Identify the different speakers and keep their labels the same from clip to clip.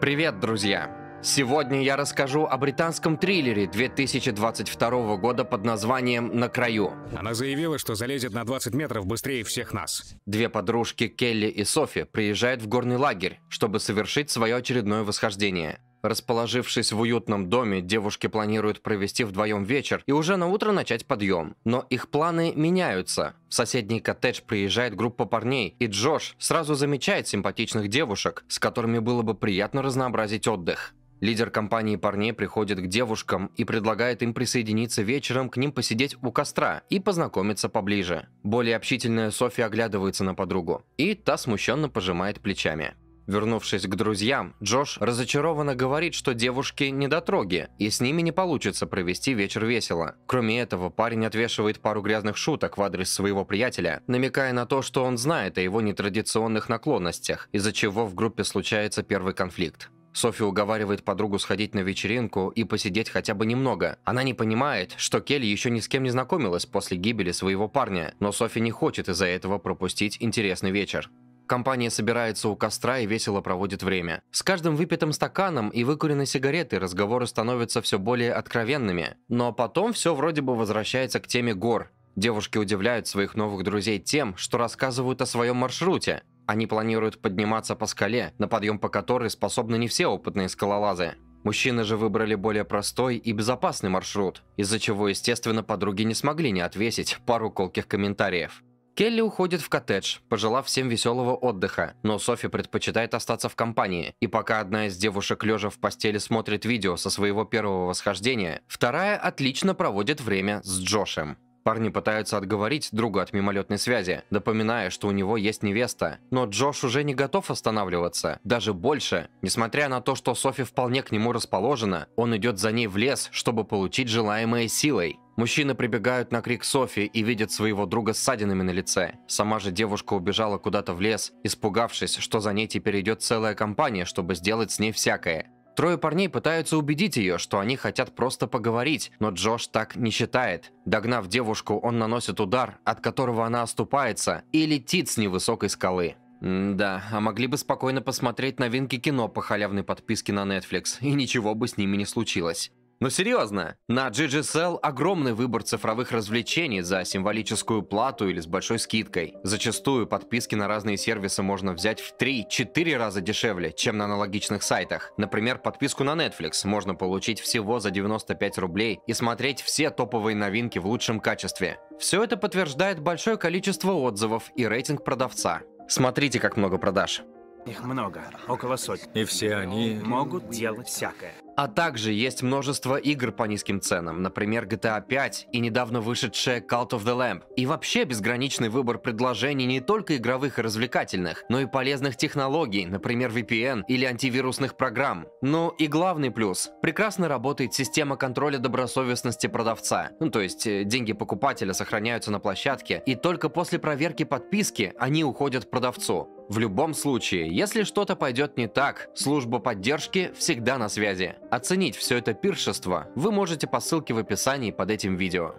Speaker 1: Привет, друзья! Сегодня я расскажу о британском триллере 2022 года под названием «На краю». Она заявила, что залезет на 20 метров быстрее всех нас. Две подружки Келли и Софи приезжают в горный лагерь, чтобы совершить свое очередное восхождение. Расположившись в уютном доме, девушки планируют провести вдвоем вечер и уже на утро начать подъем. Но их планы меняются. В соседний коттедж приезжает группа парней, и Джош сразу замечает симпатичных девушек, с которыми было бы приятно разнообразить отдых. Лидер компании парней приходит к девушкам и предлагает им присоединиться вечером к ним посидеть у костра и познакомиться поближе. Более общительная Софи оглядывается на подругу, и та смущенно пожимает плечами. Вернувшись к друзьям, Джош разочарованно говорит, что девушки не недотроги, и с ними не получится провести вечер весело. Кроме этого, парень отвешивает пару грязных шуток в адрес своего приятеля, намекая на то, что он знает о его нетрадиционных наклонностях, из-за чего в группе случается первый конфликт. Софи уговаривает подругу сходить на вечеринку и посидеть хотя бы немного. Она не понимает, что Келли еще ни с кем не знакомилась после гибели своего парня, но Софи не хочет из-за этого пропустить интересный вечер. Компания собирается у костра и весело проводит время. С каждым выпитым стаканом и выкуренной сигаретой разговоры становятся все более откровенными. Но потом все вроде бы возвращается к теме гор. Девушки удивляют своих новых друзей тем, что рассказывают о своем маршруте. Они планируют подниматься по скале, на подъем по которой способны не все опытные скалолазы. Мужчины же выбрали более простой и безопасный маршрут, из-за чего, естественно, подруги не смогли не отвесить пару колких комментариев. Келли уходит в коттедж, пожелав всем веселого отдыха, но Софи предпочитает остаться в компании. И пока одна из девушек лежа в постели смотрит видео со своего первого восхождения, вторая отлично проводит время с Джошем. Парни пытаются отговорить друга от мимолетной связи, напоминая, что у него есть невеста. Но Джош уже не готов останавливаться, даже больше. Несмотря на то, что Софи вполне к нему расположена, он идет за ней в лес, чтобы получить желаемое силой. Мужчины прибегают на крик Софи и видят своего друга с ссадинами на лице. Сама же девушка убежала куда-то в лес, испугавшись, что за ней теперь идет целая компания, чтобы сделать с ней всякое. Трое парней пытаются убедить ее, что они хотят просто поговорить, но Джош так не считает. Догнав девушку, он наносит удар, от которого она оступается, и летит с невысокой скалы. М да, а могли бы спокойно посмотреть новинки кино по халявной подписке на Netflix, и ничего бы с ними не случилось. Но серьезно, на GGSL огромный выбор цифровых развлечений за символическую плату или с большой скидкой. Зачастую подписки на разные сервисы можно взять в 3-4 раза дешевле, чем на аналогичных сайтах. Например, подписку на Netflix можно получить всего за 95 рублей и смотреть все топовые новинки в лучшем качестве. Все это подтверждает большое количество отзывов и рейтинг продавца. Смотрите, как много продаж. Их много, около сотни. И все они... Могут делать всякое. А также есть множество игр по низким ценам, например GTA 5 и недавно вышедшая Cult of the Lamp. И вообще безграничный выбор предложений не только игровых и развлекательных, но и полезных технологий, например VPN или антивирусных программ. Ну и главный плюс – прекрасно работает система контроля добросовестности продавца. Ну то есть э, деньги покупателя сохраняются на площадке, и только после проверки подписки они уходят продавцу. В любом случае, если что-то пойдет не так, служба поддержки всегда на связи. Оценить все это пиршество вы можете по ссылке в описании под этим видео.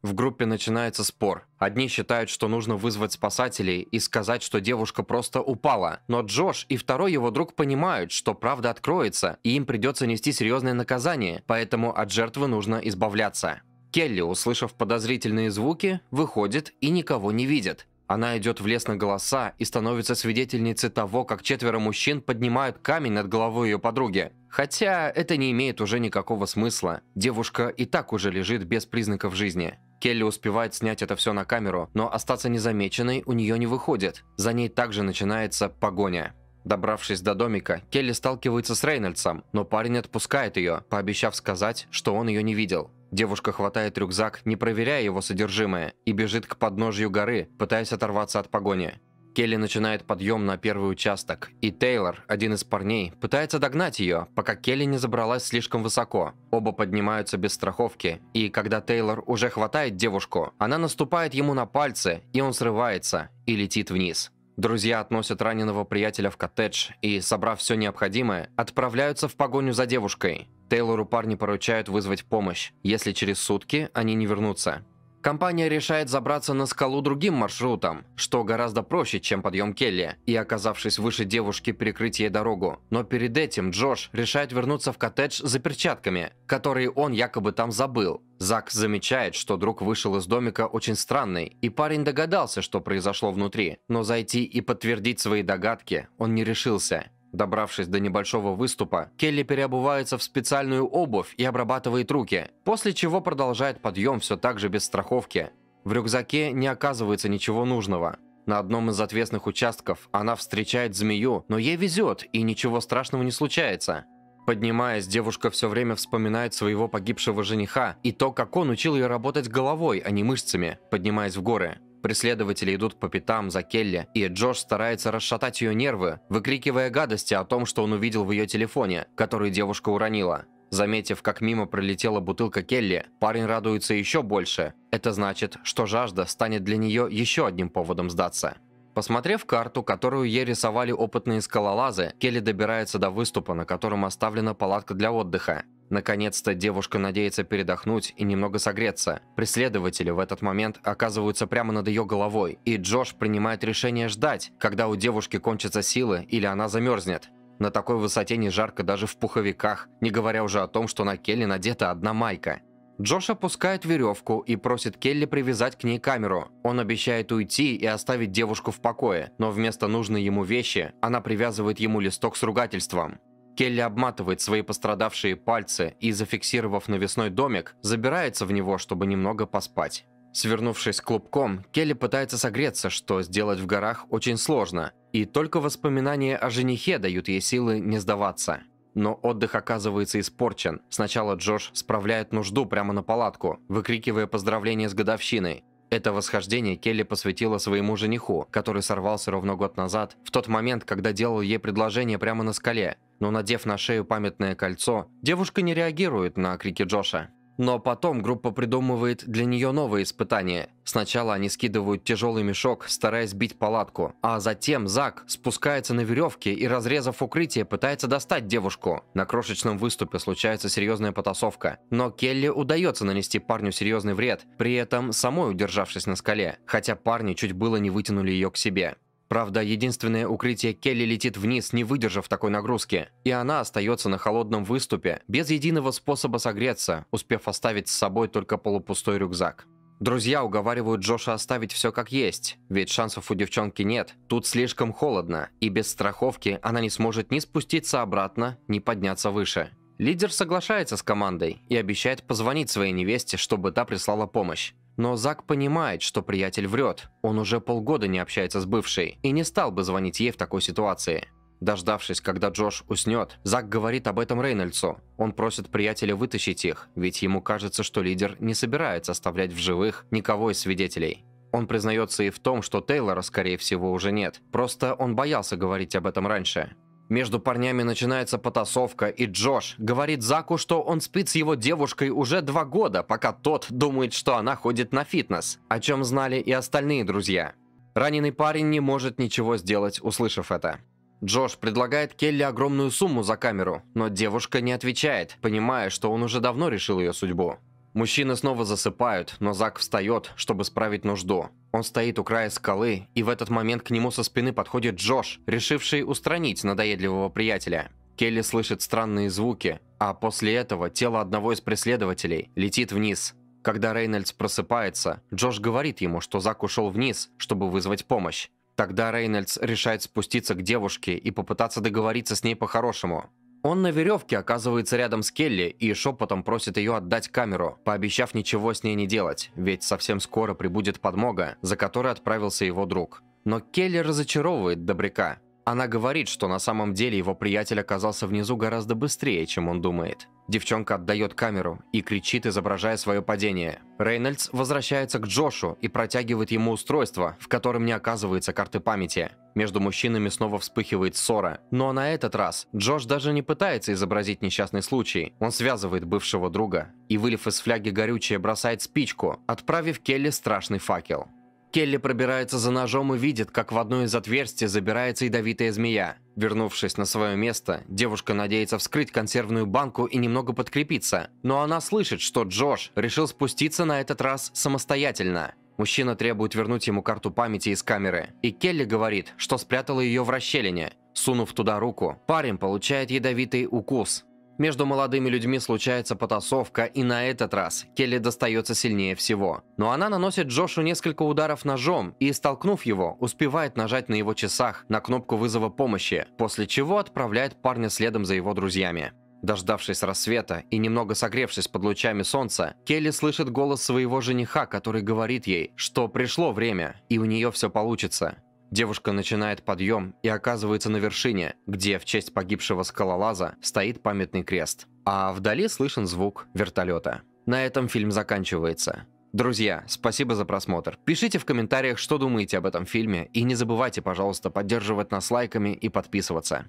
Speaker 1: В группе начинается спор. Одни считают, что нужно вызвать спасателей и сказать, что девушка просто упала. Но Джош и второй его друг понимают, что правда откроется, и им придется нести серьезное наказание, поэтому от жертвы нужно избавляться. Келли, услышав подозрительные звуки, выходит и никого не видит. Она идет в лес на голоса и становится свидетельницей того, как четверо мужчин поднимают камень над головой ее подруги. Хотя это не имеет уже никакого смысла. Девушка и так уже лежит без признаков жизни. Келли успевает снять это все на камеру, но остаться незамеченной у нее не выходит. За ней также начинается погоня. Добравшись до домика, Келли сталкивается с Рейнольдсом, но парень отпускает ее, пообещав сказать, что он ее не видел. Девушка хватает рюкзак, не проверяя его содержимое, и бежит к подножью горы, пытаясь оторваться от погони. Келли начинает подъем на первый участок, и Тейлор, один из парней, пытается догнать ее, пока Келли не забралась слишком высоко. Оба поднимаются без страховки, и когда Тейлор уже хватает девушку, она наступает ему на пальцы, и он срывается и летит вниз. Друзья относят раненого приятеля в коттедж и, собрав все необходимое, отправляются в погоню за девушкой. Тейлору парни поручают вызвать помощь, если через сутки они не вернутся. Компания решает забраться на скалу другим маршрутом, что гораздо проще, чем подъем Келли, и, оказавшись выше девушки, перекрыть ей дорогу. Но перед этим Джош решает вернуться в коттедж за перчатками, которые он якобы там забыл, Зак замечает, что друг вышел из домика очень странный, и парень догадался, что произошло внутри, но зайти и подтвердить свои догадки он не решился. Добравшись до небольшого выступа, Келли переобувается в специальную обувь и обрабатывает руки, после чего продолжает подъем все так же без страховки. В рюкзаке не оказывается ничего нужного. На одном из ответственных участков она встречает змею, но ей везет и ничего страшного не случается. Поднимаясь, девушка все время вспоминает своего погибшего жениха и то, как он учил ее работать головой, а не мышцами, поднимаясь в горы. Преследователи идут по пятам за Келли, и Джош старается расшатать ее нервы, выкрикивая гадости о том, что он увидел в ее телефоне, который девушка уронила. Заметив, как мимо пролетела бутылка Келли, парень радуется еще больше. Это значит, что жажда станет для нее еще одним поводом сдаться. Посмотрев карту, которую ей рисовали опытные скалолазы, Келли добирается до выступа, на котором оставлена палатка для отдыха. Наконец-то девушка надеется передохнуть и немного согреться. Преследователи в этот момент оказываются прямо над ее головой, и Джош принимает решение ждать, когда у девушки кончатся силы или она замерзнет. На такой высоте не жарко даже в пуховиках, не говоря уже о том, что на Келли надета одна майка. Джош опускает веревку и просит Келли привязать к ней камеру. Он обещает уйти и оставить девушку в покое, но вместо нужной ему вещи она привязывает ему листок с ругательством. Келли обматывает свои пострадавшие пальцы и, зафиксировав навесной домик, забирается в него, чтобы немного поспать. Свернувшись клубком, Келли пытается согреться, что сделать в горах очень сложно, и только воспоминания о женихе дают ей силы не сдаваться но отдых оказывается испорчен. Сначала Джош справляет нужду прямо на палатку, выкрикивая поздравления с годовщиной. Это восхождение Келли посвятила своему жениху, который сорвался ровно год назад, в тот момент, когда делал ей предложение прямо на скале. Но надев на шею памятное кольцо, девушка не реагирует на крики Джоша. Но потом группа придумывает для нее новые испытания. Сначала они скидывают тяжелый мешок, стараясь бить палатку, а затем Зак спускается на веревке и, разрезав укрытие, пытается достать девушку. На крошечном выступе случается серьезная потасовка, но Келли удается нанести парню серьезный вред, при этом самой удержавшись на скале, хотя парни чуть было не вытянули ее к себе. Правда, единственное укрытие Келли летит вниз, не выдержав такой нагрузки, и она остается на холодном выступе, без единого способа согреться, успев оставить с собой только полупустой рюкзак. Друзья уговаривают Джоша оставить все как есть, ведь шансов у девчонки нет, тут слишком холодно, и без страховки она не сможет ни спуститься обратно, ни подняться выше. Лидер соглашается с командой и обещает позвонить своей невесте, чтобы та прислала помощь. Но Зак понимает, что приятель врет. Он уже полгода не общается с бывшей и не стал бы звонить ей в такой ситуации. Дождавшись, когда Джош уснет, Зак говорит об этом Рейнольдсу. Он просит приятеля вытащить их, ведь ему кажется, что лидер не собирается оставлять в живых никого из свидетелей. Он признается и в том, что Тейлора, скорее всего, уже нет. Просто он боялся говорить об этом раньше. Между парнями начинается потасовка, и Джош говорит Заку, что он спит с его девушкой уже два года, пока тот думает, что она ходит на фитнес, о чем знали и остальные друзья. Раненый парень не может ничего сделать, услышав это. Джош предлагает Келли огромную сумму за камеру, но девушка не отвечает, понимая, что он уже давно решил ее судьбу. Мужчины снова засыпают, но Зак встает, чтобы справить нужду. Он стоит у края скалы, и в этот момент к нему со спины подходит Джош, решивший устранить надоедливого приятеля. Келли слышит странные звуки, а после этого тело одного из преследователей летит вниз. Когда Рейнольдс просыпается, Джош говорит ему, что Зак ушел вниз, чтобы вызвать помощь. Тогда Рейнольдс решает спуститься к девушке и попытаться договориться с ней по-хорошему. Он на веревке оказывается рядом с Келли и шепотом просит ее отдать камеру, пообещав ничего с ней не делать, ведь совсем скоро прибудет подмога, за которой отправился его друг. Но Келли разочаровывает добряка, она говорит, что на самом деле его приятель оказался внизу гораздо быстрее, чем он думает. Девчонка отдает камеру и кричит, изображая свое падение. Рейнольдс возвращается к Джошу и протягивает ему устройство, в котором не оказывается карты памяти. Между мужчинами снова вспыхивает ссора. Но на этот раз Джош даже не пытается изобразить несчастный случай. Он связывает бывшего друга и, вылив из фляги горючее, бросает спичку, отправив Келли страшный факел. Келли пробирается за ножом и видит, как в одно из отверстий забирается ядовитая змея. Вернувшись на свое место, девушка надеется вскрыть консервную банку и немного подкрепиться, но она слышит, что Джош решил спуститься на этот раз самостоятельно. Мужчина требует вернуть ему карту памяти из камеры, и Келли говорит, что спрятала ее в расщелине. Сунув туда руку, парень получает ядовитый укус, между молодыми людьми случается потасовка, и на этот раз Келли достается сильнее всего. Но она наносит Джошу несколько ударов ножом и, столкнув его, успевает нажать на его часах на кнопку вызова помощи, после чего отправляет парня следом за его друзьями. Дождавшись рассвета и немного согревшись под лучами солнца, Келли слышит голос своего жениха, который говорит ей, что пришло время, и у нее все получится. Девушка начинает подъем и оказывается на вершине, где в честь погибшего скалолаза стоит памятный крест. А вдали слышен звук вертолета. На этом фильм заканчивается. Друзья, спасибо за просмотр. Пишите в комментариях, что думаете об этом фильме, и не забывайте, пожалуйста, поддерживать нас лайками и подписываться.